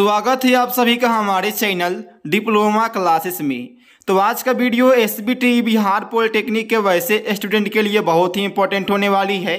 स्वागत है आप सभी का हमारे चैनल डिप्लोमा क्लासेस में तो आज का वीडियो एस बिहार पॉलिटेक्निक के वैसे स्टूडेंट के लिए बहुत ही इंपॉर्टेंट होने वाली है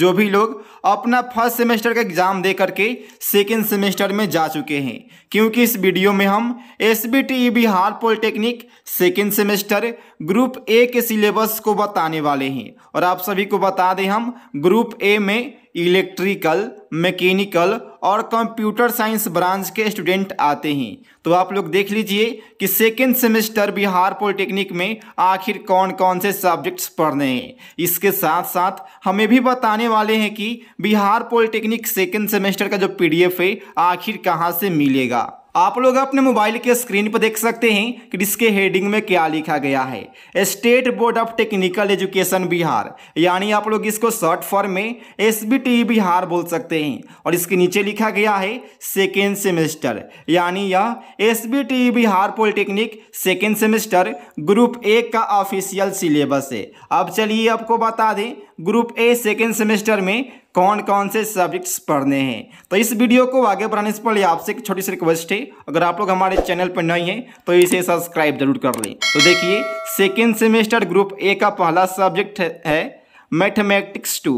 जो भी लोग अपना फर्स्ट सेमेस्टर का एग्ज़ाम दे करके सेकेंड सेमेस्टर में जा चुके हैं क्योंकि इस वीडियो में हम S Bihar polytechnic second semester group A के सिलेबस को बताने वाले हैं और आप सभी को बता दें हम ग्रुप ए में इलेक्ट्रिकल मैकेनिकल और कंप्यूटर साइंस ब्रांच के स्टूडेंट आते हैं तो आप लोग देख लीजिए कि सेकेंड सेमेस्टर बिहार पॉलिटेक्निक में आखिर कौन कौन से सब्जेक्ट्स पढ़ने हैं इसके साथ साथ हमें भी बताने वाले हैं कि बिहार पॉलिटेक्निक सेकेंड सेमेस्टर का जो पीडीएफ है आखिर कहाँ से मिलेगा आप लोग अपने मोबाइल के स्क्रीन पर देख सकते हैं कि इसके हेडिंग में क्या लिखा गया है state board of technical education Bihar यानी आप लोग इसको शॉर्ट फॉर्म में एस बिहार बोल सकते हैं और इसके नीचे लिखा गया है सेकेंड सेमेस्टर यानी यह S Bihar polytechnic second semester group A का ऑफिशियल सिलेबस है अब चलिए आपको बता दें ग्रुप ए सेकेंड सेमेस्टर में कौन कौन से सब्जेक्ट्स पढ़ने हैं तो इस वीडियो को आगे बढ़ाने से पहले आपसे एक छोटी सी रिक्वेस्ट है अगर आप लोग हमारे चैनल पर नए हैं तो इसे सब्सक्राइब जरूर कर लें तो देखिए सेकेंड सेमेस्टर ग्रुप ए का पहला सब्जेक्ट है मैथमेटिक्स टू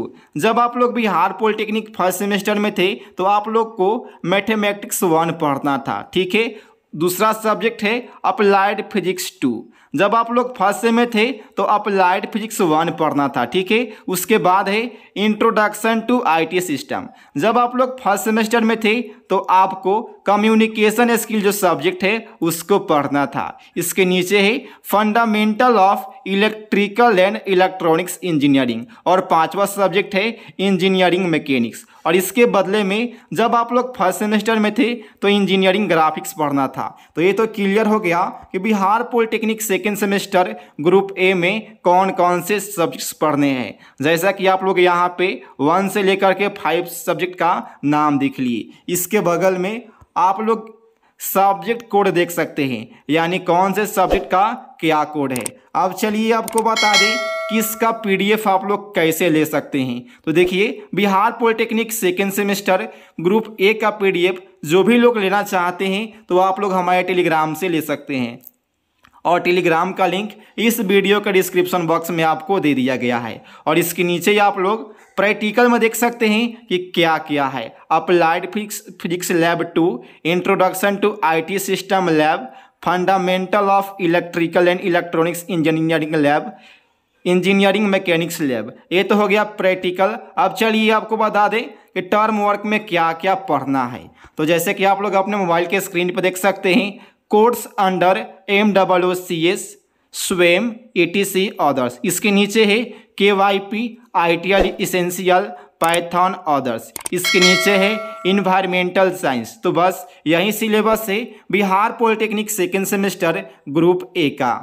जब आप लोग बिहार पॉलिटेक्निक फर्स्ट सेमेस्टर में थे तो आप लोग को मैथमेटिक्स वन पढ़ना था ठीक है दूसरा सब्जेक्ट है अप्लाइड फिजिक्स टू जब आप लोग फर्स्ट से में थे तो अप्लाइड फिजिक्स वन पढ़ना था ठीक है उसके बाद है इंट्रोडक्शन टू आईटी सिस्टम जब आप लोग फर्स्ट सेमेस्टर में थे तो आपको कम्युनिकेशन स्किल जो सब्जेक्ट है उसको पढ़ना था इसके नीचे है fundamental of electrical and electronics engineering और पांचवा सब्जेक्ट है इंजीनियरिंग मैकेनिक्स और इसके बदले में जब आप लोग फर्स्ट सेमेस्टर में थे तो इंजीनियरिंग ग्राफिक्स पढ़ना था तो ये तो क्लियर हो गया कि Bihar polytechnic second semester group A में कौन कौन से सब्जेक्ट्स पढ़ने हैं जैसा कि आप लोग यहाँ पे वन से लेकर के फाइव सब्जेक्ट का नाम देख लिए इसके बगल में आप लोग सब्जेक्ट कोड देख सकते हैं यानी कौन से सब्जेक्ट का क्या कोड है अब चलिए आपको बता दें कि इसका पीडीएफ आप लोग कैसे ले सकते हैं तो देखिए Bihar polytechnic second semester group A का पीडीएफ जो भी लोग लेना चाहते हैं तो आप लोग हमारे टेलीग्राम से ले सकते हैं और टेलीग्राम का लिंक इस वीडियो के डिस्क्रिप्शन बॉक्स में आपको दे दिया गया है और इसके नीचे ही आप लोग प्रैक्टिकल में देख सकते हैं कि क्या क्या है applied physics physics lab two introduction to IT system lab fundamental of electrical and electronics engineering lab engineering mechanics lab ये तो हो गया प्रैक्टिकल अब चलिए आपको बता दें कि टर्म वर्क में क्या क्या पढ़ना है तो जैसे कि आप लोग अपने मोबाइल के स्क्रीन पर देख सकते हैं course under M W C S Swayam A T C others इसके नीचे है K Y P I T L essential Python others इसके नीचे है इन्वायरमेंटल साइंस तो बस यही सिलेबस है Bihar polytechnic second semester group A का